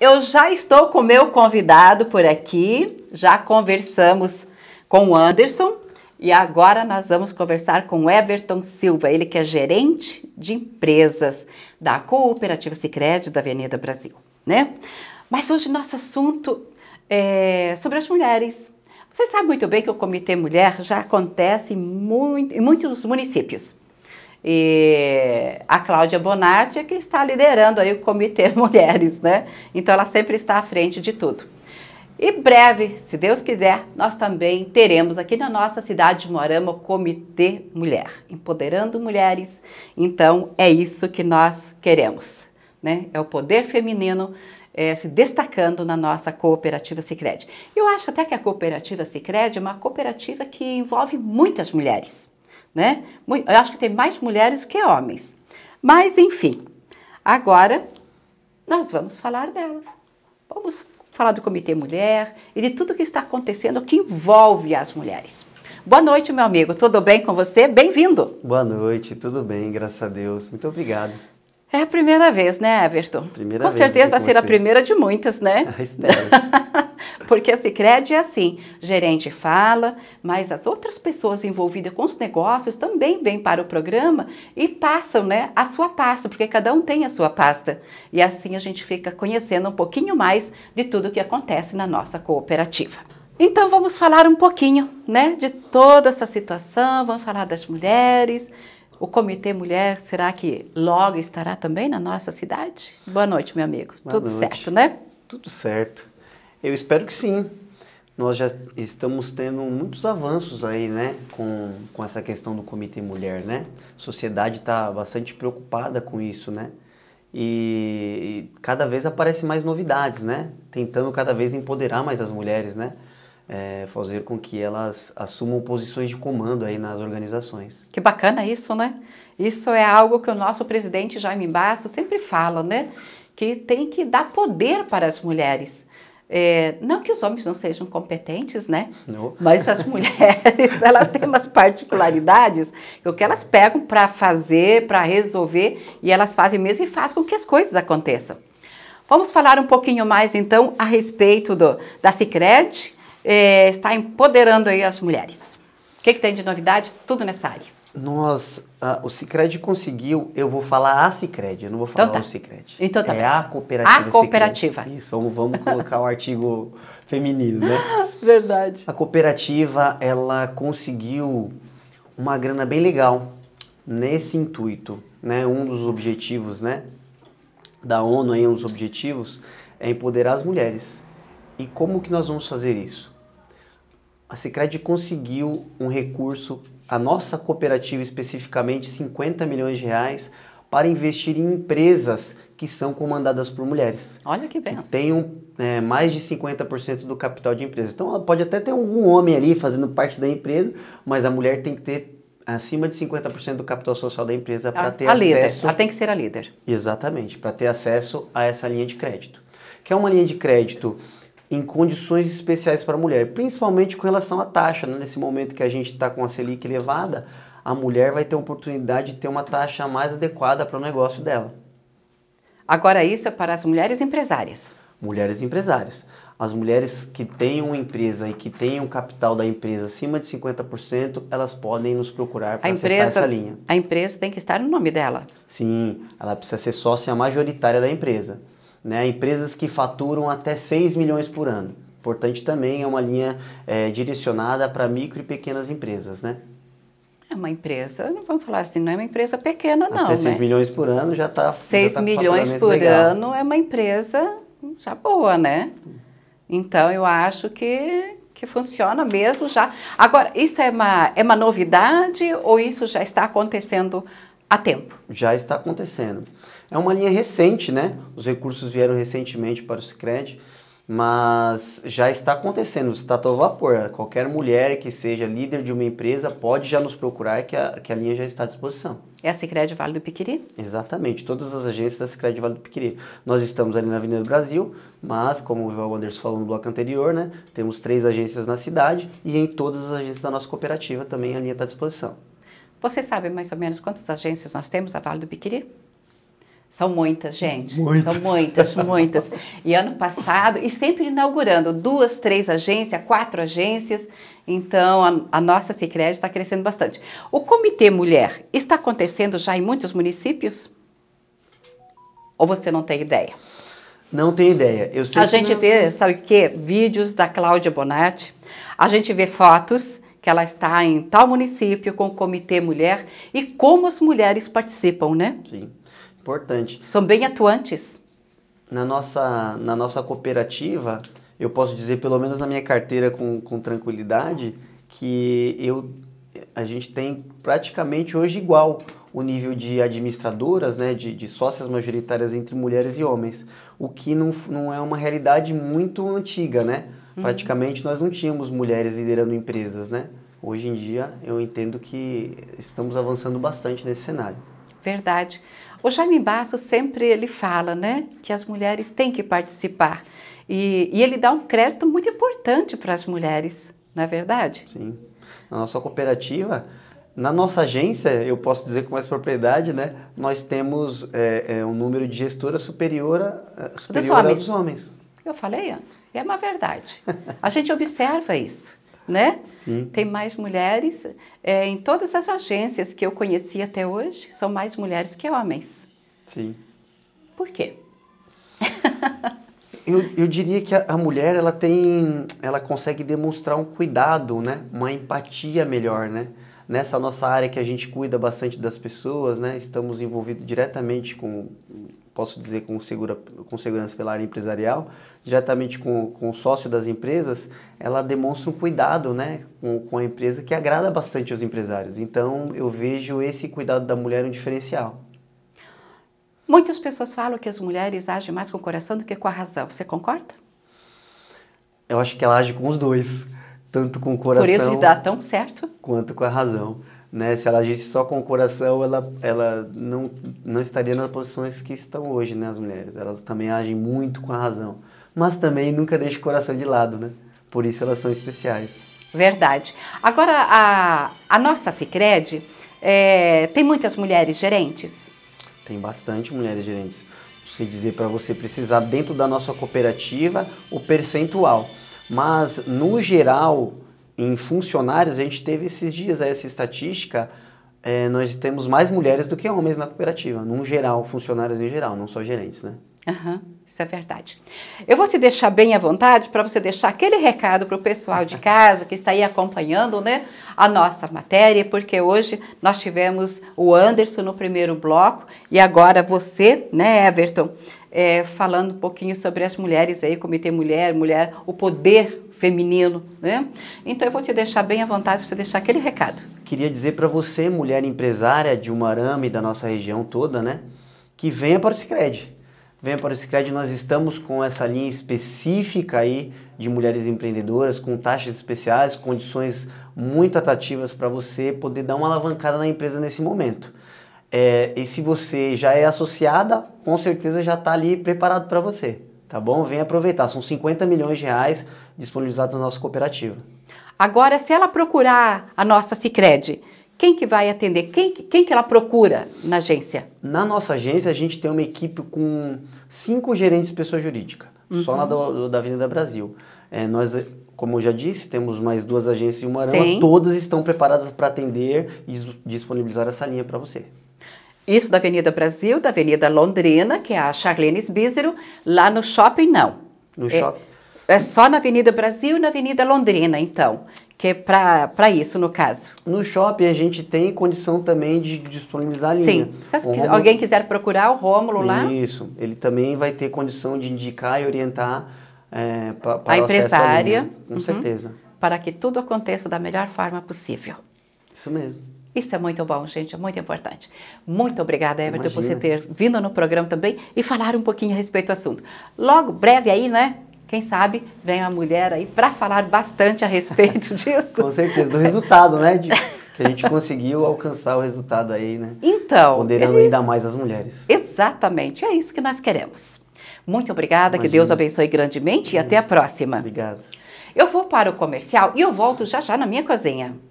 Eu já estou com meu convidado por aqui, já conversamos com o Anderson e agora nós vamos conversar com o Everton Silva, ele que é gerente de empresas da Cooperativa Sicredi da Avenida Brasil, né? Mas hoje nosso assunto é sobre as mulheres. Você sabe muito bem que o Comitê Mulher já acontece em, muito, em muitos municípios. E a Cláudia Bonatti é que está liderando aí o Comitê Mulheres, né? Então ela sempre está à frente de tudo. E breve, se Deus quiser, nós também teremos aqui na nossa cidade de Moarama o Comitê Mulher, empoderando mulheres. Então é isso que nós queremos, né? É o poder feminino é, se destacando na nossa cooperativa Sicredi. Eu acho até que a cooperativa Sicredi é uma cooperativa que envolve muitas mulheres né? Eu acho que tem mais mulheres que homens. Mas, enfim, agora nós vamos falar delas. Vamos falar do Comitê Mulher e de tudo que está acontecendo que envolve as mulheres. Boa noite, meu amigo. Tudo bem com você? Bem-vindo. Boa noite, tudo bem, graças a Deus. Muito obrigado. É a primeira vez, né, Everton? Primeira com vez certeza vai ser vocês. a primeira de muitas, né? Ah, espero. Porque a Sicredi é assim, gerente fala, mas as outras pessoas envolvidas com os negócios também vêm para o programa e passam, né, a sua pasta, porque cada um tem a sua pasta. E assim a gente fica conhecendo um pouquinho mais de tudo que acontece na nossa cooperativa. Então vamos falar um pouquinho, né, de toda essa situação, vamos falar das mulheres. O Comitê Mulher, será que logo estará também na nossa cidade? Boa noite, meu amigo. Boa Tudo noite. certo, né? Tudo certo. Eu espero que sim. Nós já estamos tendo muitos avanços aí, né, com, com essa questão do Comitê Mulher, né? A sociedade está bastante preocupada com isso, né? E, e cada vez aparecem mais novidades, né? Tentando cada vez empoderar mais as mulheres, né? É, fazer com que elas assumam posições de comando aí nas organizações. Que bacana isso, né? Isso é algo que o nosso presidente Jaime Basso sempre fala, né? Que tem que dar poder para as mulheres. É, não que os homens não sejam competentes, né? Não. Mas as mulheres, elas têm umas particularidades que o que elas pegam para fazer, para resolver, e elas fazem mesmo e fazem com que as coisas aconteçam. Vamos falar um pouquinho mais então a respeito do, da secret é, está empoderando aí as mulheres. O que, que tem de novidade? Tudo nessa área. Nós, uh, o Cicred conseguiu, eu vou falar a Cicred, eu não vou falar então tá. o Cicred. Então tá. É bem. a cooperativa. A cooperativa. Cicred. Isso, vamos colocar o artigo feminino, né? Verdade. A cooperativa, ela conseguiu uma grana bem legal nesse intuito, né? Um dos objetivos, né? Da ONU, aí, um dos objetivos é empoderar as mulheres. E como que nós vamos fazer isso? A Cicred conseguiu um recurso a nossa cooperativa especificamente 50 milhões de reais para investir em empresas que são comandadas por mulheres. Olha que bem. Tem um, é, mais de 50% do capital de empresa. Então pode até ter algum homem ali fazendo parte da empresa, mas a mulher tem que ter acima de 50% do capital social da empresa para ter a acesso. Líder. Ela tem que ser a líder. Exatamente, para ter acesso a essa linha de crédito. Que é uma linha de crédito em condições especiais para a mulher, principalmente com relação à taxa. Né? Nesse momento que a gente está com a Selic elevada, a mulher vai ter a oportunidade de ter uma taxa mais adequada para o negócio dela. Agora, isso é para as mulheres empresárias. Mulheres empresárias. As mulheres que têm uma empresa e que têm um capital da empresa acima de 50%, elas podem nos procurar para acessar essa linha. A empresa tem que estar no nome dela. Sim, ela precisa ser sócia majoritária da empresa né, empresas que faturam até 6 milhões por ano. Importante também é uma linha é, direcionada para micro e pequenas empresas, né? É uma empresa, não vamos falar assim, não é uma empresa pequena, não. Até 6 né? milhões por ano já está. 6 tá, tá milhões por legal. ano é uma empresa já boa, né? Então eu acho que, que funciona mesmo já. Agora, isso é uma, é uma novidade ou isso já está acontecendo a tempo. Já está acontecendo. É uma linha recente, né? Os recursos vieram recentemente para o Cicred, mas já está acontecendo, está todo vapor. Qualquer mulher que seja líder de uma empresa pode já nos procurar que a, que a linha já está à disposição. É a Cicred Vale do Piquiri? Exatamente, todas as agências da Cicred Vale do Piquiri. Nós estamos ali na Avenida do Brasil, mas como o João Anderson falou no bloco anterior, né, temos três agências na cidade e em todas as agências da nossa cooperativa também a linha está à disposição. Você sabe mais ou menos quantas agências nós temos a Vale do Piquiri? São muitas, gente. Muitas. São muitas, muitas. E ano passado, e sempre inaugurando duas, três agências, quatro agências. Então, a, a nossa Cicred está crescendo bastante. O Comitê Mulher está acontecendo já em muitos municípios? Ou você não tem ideia? Não tenho ideia. Eu sei a gente não... vê, sabe o quê? Vídeos da Cláudia Bonatti. A gente vê fotos que ela está em tal município com o Comitê Mulher e como as mulheres participam, né? Sim, importante. São bem atuantes. Na nossa, na nossa cooperativa, eu posso dizer, pelo menos na minha carteira com, com tranquilidade, que eu, a gente tem praticamente hoje igual o nível de administradoras, né, de, de sócias majoritárias entre mulheres e homens, o que não, não é uma realidade muito antiga, né? Uhum. Praticamente nós não tínhamos mulheres liderando empresas, né? Hoje em dia eu entendo que estamos avançando bastante nesse cenário. Verdade. O Jaime Basso sempre ele fala, né, que as mulheres têm que participar e, e ele dá um crédito muito importante para as mulheres, não é verdade? Sim. Na nossa cooperativa, na nossa agência, eu posso dizer com mais propriedade, né, nós temos é, é, um número de gestoras superior, a, eh, superior dos homens. aos homens. Eu falei antes, e é uma verdade. A gente observa isso, né? Sim. Tem mais mulheres é, em todas as agências que eu conheci até hoje, são mais mulheres que homens. Sim. Por quê? eu, eu diria que a, a, mulher ela tem, ela consegue demonstrar um cuidado, né? Uma empatia melhor, né? Nessa nossa área que a gente cuida bastante das pessoas, né? Estamos envolvidos diretamente com posso dizer com, segura, com segurança pela área empresarial, diretamente com, com o sócio das empresas, ela demonstra um cuidado né, com, com a empresa que agrada bastante os empresários. Então, eu vejo esse cuidado da mulher um diferencial. Muitas pessoas falam que as mulheres agem mais com o coração do que com a razão. Você concorda? Eu acho que ela age com os dois, tanto com o coração. Por isso dá tão certo. Quanto com a razão. Né? Se ela agisse só com o coração, ela, ela não, não estaria nas posições que estão hoje, né, as mulheres. Elas também agem muito com a razão, mas também nunca deixam o coração de lado, né? Por isso elas são especiais. Verdade. Agora, a, a nossa Cicred é, tem muitas mulheres gerentes? Tem bastante mulheres gerentes. Se dizer para você precisar, dentro da nossa cooperativa, o percentual. Mas, no geral, em funcionários, a gente teve esses dias essa estatística, é, nós temos mais mulheres do que homens na cooperativa, num geral, funcionários em geral, não só gerentes, né? Uhum, isso é verdade. Eu vou te deixar bem à vontade para você deixar aquele recado para o pessoal de casa que está aí acompanhando né, a nossa matéria, porque hoje nós tivemos o Anderson no primeiro bloco e agora você, né, Everton, é, falando um pouquinho sobre as mulheres aí, Comitê Mulher, mulher, o poder feminino, né? Então eu vou te deixar bem à vontade para você deixar aquele recado. Queria dizer para você, mulher empresária de Umarama e da nossa região toda, né? Que venha para o Sicredi. Venha para o Sicredi, nós estamos com essa linha específica aí de mulheres empreendedoras, com taxas especiais, condições muito atrativas para você poder dar uma alavancada na empresa nesse momento. É, e se você já é associada, com certeza já está ali preparado para você tá bom? Vem aproveitar, são 50 milhões de reais disponibilizados na nossa cooperativa. Agora, se ela procurar a nossa Sicredi, quem que vai atender? Quem, quem que ela procura na agência? Na nossa agência, a gente tem uma equipe com cinco gerentes de pessoa jurídica, uhum. só na do, da Avenida Brasil. É, nós como eu já disse, temos mais duas agências e uma arama, todas estão preparadas para atender e disponibilizar essa linha para você. Isso da Avenida Brasil, da Avenida Londrina, que é a Charlene Bízero, lá no shopping não. No é, shopping? É só na Avenida Brasil e na Avenida Londrina, então, que é para isso, no caso. No shopping a gente tem condição também de disponibilizar a linha. Sim. Né? Se Romulo... alguém quiser procurar o Rômulo lá... Isso, ele também vai ter condição de indicar e orientar é, pra, para a né? empresária. Com uhum. certeza. Para que tudo aconteça da melhor forma possível. Isso mesmo. Isso é muito bom, gente, é muito importante. Muito obrigada, Everton, Imagina. por você ter vindo no programa também e falar um pouquinho a respeito do assunto. Logo, breve aí, né? Quem sabe vem a mulher aí para falar bastante a respeito disso. Com certeza, do resultado, né? De, que a gente conseguiu alcançar o resultado aí, né? Então. Ponderando é ainda mais as mulheres. Exatamente, é isso que nós queremos. Muito obrigada, Imagina. que Deus abençoe grandemente e até a próxima. Obrigado. Eu vou para o comercial e eu volto já já na minha cozinha.